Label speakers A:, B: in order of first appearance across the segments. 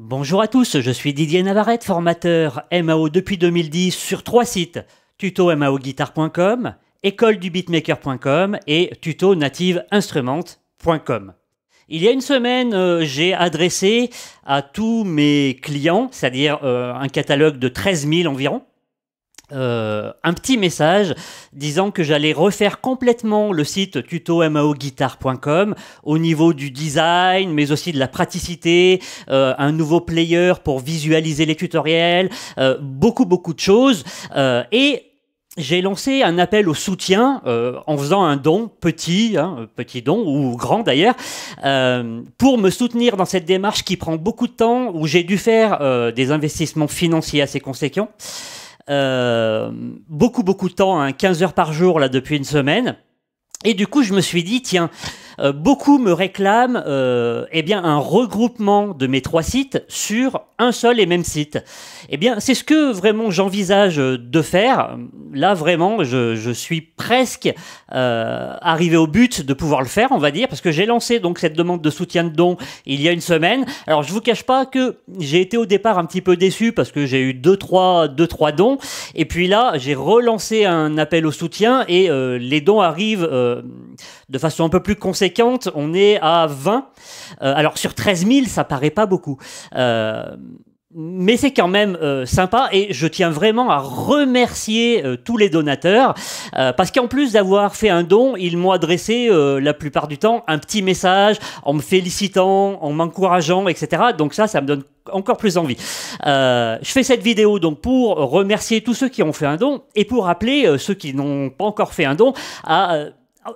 A: Bonjour à tous, je suis Didier Navarrete, formateur MAO depuis 2010 sur trois sites tuto guitarecom école du et tuto native Il y a une semaine, euh, j'ai adressé à tous mes clients, c'est-à-dire euh, un catalogue de 13 000 environ, euh, un petit message disant que j'allais refaire complètement le site tuto au niveau du design, mais aussi de la praticité, euh, un nouveau player pour visualiser les tutoriels, euh, beaucoup beaucoup de choses. et j'ai lancé un appel au soutien en faisant un don petit, hein, petit don ou grand d'ailleurs, pour me soutenir dans cette démarche qui prend beaucoup de temps, où j'ai dû faire des investissements financiers assez conséquents. Euh, beaucoup, beaucoup de temps, hein, 15 heures par jour, là, depuis une semaine. Et du coup, je me suis dit, tiens, euh, beaucoup me réclament euh, eh bien, un regroupement de mes trois sites sur un seul et même site. Eh bien, c'est ce que vraiment j'envisage de faire. Là, vraiment, je, suis presque euh, arrivé au but de pouvoir le faire, on va dire, parce que j'ai lancé donc cette demande de soutien de dons il y a une semaine. Alors, je vous cache pas que j'ai été au départ un petit peu déçu parce que j'ai eu deux trois deux trois dons, et puis là, j'ai relancé un appel au soutien et euh, les dons arrivent de façon un peu plus conséquente, on est à 20. Euh, alors sur 13 000, ça paraît pas beaucoup. Euh, mais c'est quand même euh, sympa et je tiens vraiment à remercier tous les donateurs parce qu'en plus d'avoir fait un don, ils m'ont adressé la plupart du temps un petit message en me félicitant, en m'encourageant, etc. Donc ça, ça me donne encore plus envie. je fais cette vidéo donc pour remercier tous ceux qui ont fait un don et pour rappeler ceux qui n'ont pas encore fait un don à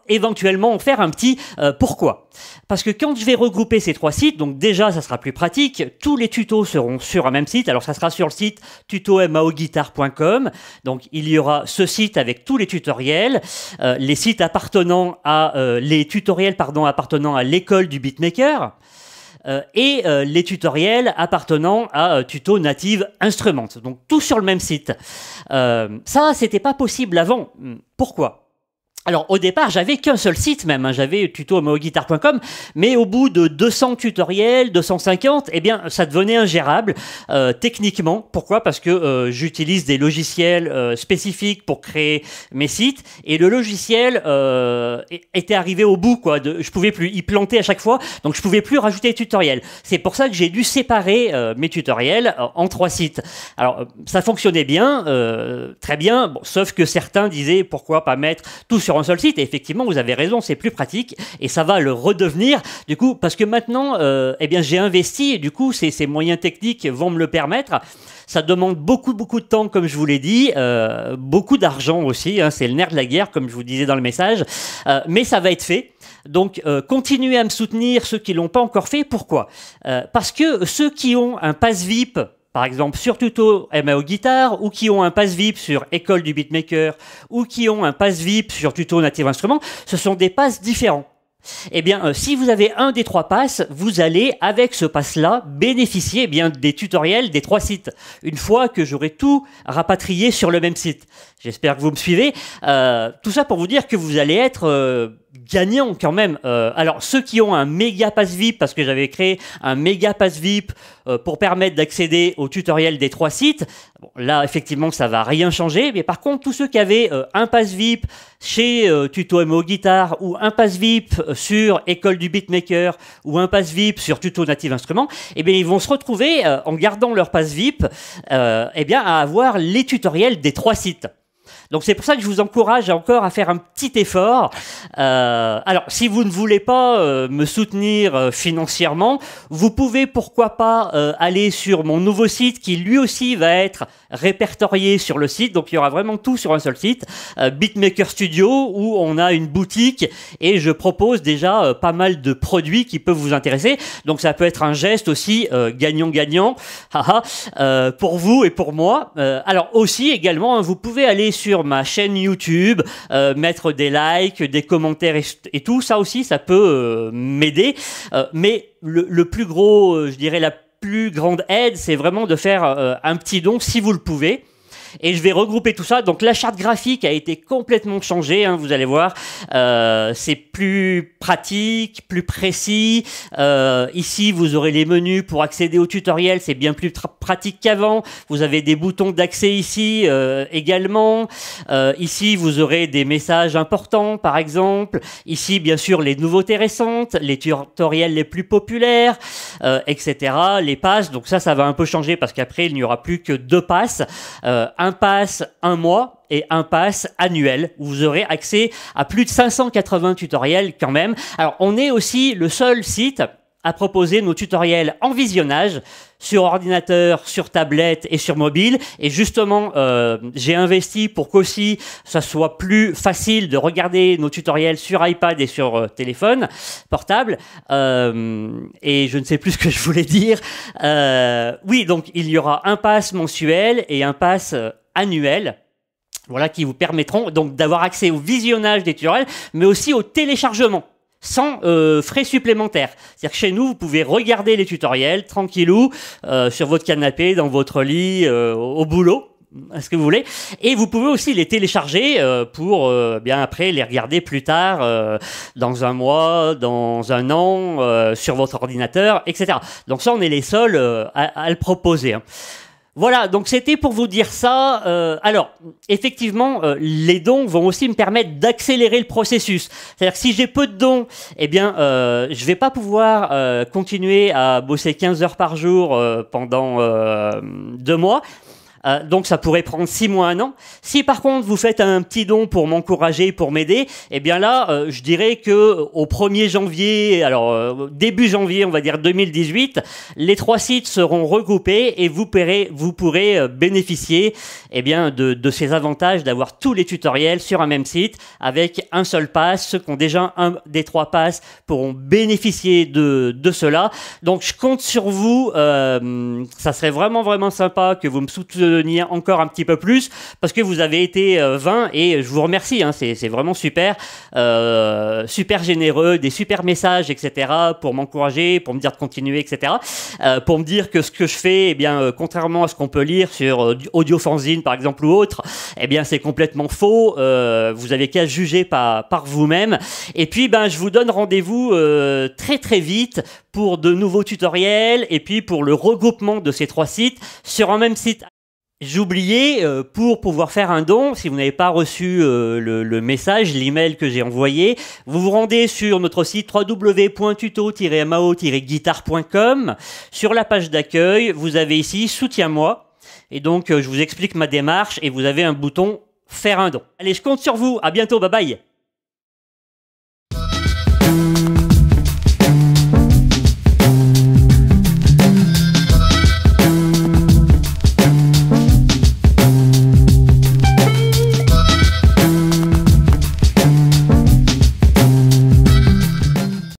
A: éventuellement faire un petit euh, pourquoi. Parce que quand je vais regrouper ces trois sites, donc déjà ça sera plus pratique, tous les tutos seront sur un même site, alors ça sera sur le site tutomaoguitar.com, donc il y aura ce site avec tous les tutoriels, euh, les sites appartenant à, euh, les tutoriels pardon, appartenant à l'école du beatmaker, et les tutoriels appartenant à Tuto Native Instruments, donc tout sur le même site. ça, c'était pas possible avant. Pourquoi alors au départ, j'avais qu'un seul site même, hein. j'avais tuto mais au bout de 200 tutoriels, 250, eh bien ça devenait ingérable euh, techniquement. Pourquoi Parce que euh, j'utilise des logiciels euh, spécifiques pour créer mes sites et le logiciel était arrivé au bout quoi, je pouvais plus y planter à chaque fois, donc je pouvais plus rajouter des tutoriels. C'est pour ça que j'ai dû séparer mes tutoriels en trois sites. Alors ça fonctionnait bien, très bien, sauf que certains disaient pourquoi pas mettre tout sur sur un seul site. Et effectivement, vous avez raison, c'est plus pratique et ça va le redevenir. Du coup, parce que maintenant, euh, eh bien, j'ai investi. Et du coup, ces, moyens techniques vont me le permettre. Ça demande beaucoup, beaucoup de temps, comme je vous l'ai dit, euh, beaucoup d'argent aussi. Hein. c'est le nerf de la guerre, comme je vous disais dans le message. Euh, mais ça va être fait. Donc, continuez à me soutenir ceux qui l'ont pas encore fait. Pourquoi Parce que ceux qui ont un pass VIP par exemple sur Tuto MAO Guitare, ou qui ont un pass VIP sur École du Beatmaker, ou qui ont un pass VIP sur Tuto Native Instrument, ce sont des passes différents. Eh bien, euh, si vous avez un des trois passes, vous allez, avec ce pass-là, bénéficier eh bien des tutoriels des trois sites. Une fois que j'aurai tout rapatrié sur le même site. J'espère que vous me suivez. Euh, tout ça pour vous dire que vous allez être euh, gagnant quand même. Euh, alors ceux qui ont un méga pass VIP, parce que j'avais créé un méga pass VIP euh, pour permettre d'accéder au tutoriel des trois sites, là effectivement ça va rien changer. Mais par contre tous ceux qui avaient euh, un pass VIP chez Tuto MO Guitare ou un pass VIP sur École du Beatmaker ou un pass VIP sur Tuto Native Instrument, eh bien ils vont se retrouver en gardant leur pass VIP, eh bien à avoir les tutoriels des trois sites. Donc c'est pour ça que je vous encourage encore à faire un petit effort. Euh, alors si vous ne voulez pas euh, me soutenir euh, financièrement, vous pouvez pourquoi pas aller sur mon nouveau site qui lui aussi va être répertorié sur le site. Donc il y aura vraiment tout sur un seul site, Beatmaker Studio, où on a une boutique et je propose déjà pas mal de produits qui peuvent vous intéresser. Donc ça peut être un geste aussi gagnant-gagnant pour vous et pour moi. alors aussi également, hein, vous pouvez aller sur sur ma chaîne YouTube, euh, mettre des likes, des commentaires et, tout. Ça aussi, ça peut euh, m'aider. Euh, mais le, plus gros, je dirais, la plus grande aide, c'est vraiment de faire un petit don si vous le pouvez. Et je vais regrouper tout ça. Donc la charte graphique a été complètement changée, hein, vous allez voir. Euh, c'est plus pratique, plus précis. Euh, ici, vous aurez les menus pour accéder au tutoriel. C'est bien plus pratique qu'avant. Vous avez des boutons d'accès ici euh, également. ici, vous aurez des messages importants, par exemple. Ici, bien sûr, les nouveautés récentes, les tutoriels les plus populaires, etc. Les passes. Donc ça, ça va un peu changer parce qu'après, il n'y aura plus que deux passes. Euh, un pass un mois et un pass annuel vous aurez accès à plus de 580 tutoriels quand même. Alors on est aussi le seul site à proposer nos tutoriels en visionnage sur ordinateur, sur tablette et sur mobile. Et justement, euh, j'ai investi pour qu'aussi ça soit plus facile de regarder nos tutoriels sur iPad et sur euh, téléphone portable. Euh, et je ne sais plus ce que je voulais dire. Euh, oui, donc il y aura un pass mensuel et un pass euh, annuel voilà, qui vous permettront donc d'avoir accès au visionnage des tutoriels, mais aussi au téléchargement sans euh, frais supplémentaires. C'est-à-dire que chez nous, vous pouvez regarder les tutoriels tranquillou euh, sur votre canapé, dans votre lit, euh, au boulot ce que vous voulez et vous pouvez aussi les télécharger pour bien après les regarder plus tard dans un mois dans un an sur votre ordinateur etc donc ça on est les seuls à, à, le proposer hein. Voilà, donc c'était pour vous dire ça. Euh, alors, effectivement, euh, les dons vont aussi me permettre d'accélérer le processus. C'est-à-dire que si j'ai peu de dons, eh bien, euh, je vais pas pouvoir euh, continuer à bosser 15 heures par jour pendant deux mois. Euh, donc ça pourrait prendre six mois, un an. Si par contre vous faites un petit don pour m'encourager, pour m'aider, eh bien là, euh, je dirais que euh, au 1er janvier, alors début janvier, on va dire 2018, les trois sites seront regroupés et vous pourrez, vous pourrez bénéficier eh bien, de, de ces avantages d'avoir tous les tutoriels sur un même site avec un seul pass. Ceux qui ont déjà un des trois passes pourront bénéficier de, de cela. Donc je compte sur vous. ça serait vraiment, vraiment sympa que vous me souteniez encore un petit peu plus parce que vous avez été 20 euh, et je vous remercie. Hein, c'est vraiment super, euh, super généreux, des super messages, etc. pour m'encourager, pour me dire de continuer, etc. Euh, pour me dire que ce que je fais, et eh bien, contrairement à ce qu'on peut lire sur Audio Fanzine par exemple ou autre, et eh bien, c'est complètement faux. vous avez qu'à juger par, par vous-même. Et puis, ben, je vous donne rendez-vous très très vite pour de nouveaux tutoriels et puis pour le regroupement de ces trois sites sur un même site. J'oubliais, euh, pour pouvoir faire un don, si vous n'avez pas reçu euh, le, le, message, l'email que j'ai envoyé, vous vous rendez sur notre site www.tuto-mao-guitare.com. Sur la page d'accueil, vous avez ici Soutiens-moi. Et donc, euh, je vous explique ma démarche et vous avez un bouton Faire un don. Allez, je compte sur vous. À bientôt. Bye bye.